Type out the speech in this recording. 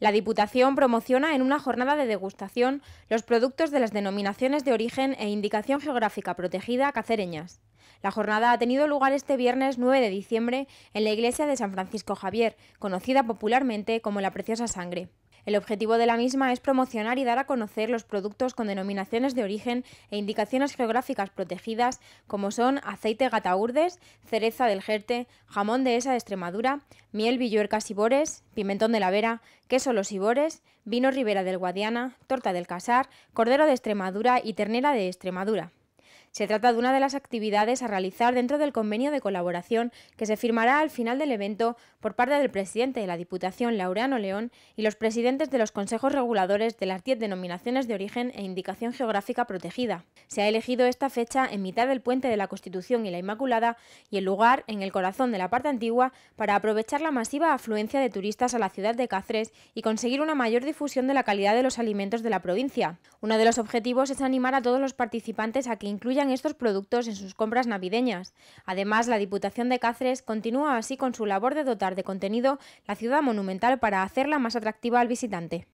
La Diputación promociona en una jornada de degustación los productos de las denominaciones de origen e indicación geográfica protegida cacereñas. La jornada ha tenido lugar este viernes 9 de diciembre en la iglesia de San Francisco Javier, conocida popularmente como la Preciosa Sangre. El objetivo de la misma es promocionar y dar a conocer los productos con denominaciones de origen e indicaciones geográficas protegidas, como son aceite gataurdes, cereza del jerte, jamón de esa de Extremadura, miel villuerca sibores, pimentón de la vera, queso los sibores, vino ribera del Guadiana, torta del casar, cordero de Extremadura y ternera de Extremadura. Se trata de una de las actividades a realizar dentro del convenio de colaboración que se firmará al final del evento por parte del presidente de la Diputación Laureano León y los presidentes de los consejos reguladores de las 10 denominaciones de origen e indicación geográfica protegida. Se ha elegido esta fecha en mitad del puente de la Constitución y la Inmaculada y el lugar en el corazón de la parte antigua para aprovechar la masiva afluencia de turistas a la ciudad de Cáceres y conseguir una mayor difusión de la calidad de los alimentos de la provincia. Uno de los objetivos es animar a todos los participantes a que incluyan estos productos en sus compras navideñas. Además, la Diputación de Cáceres continúa así con su labor de dotar de contenido la ciudad monumental para hacerla más atractiva al visitante.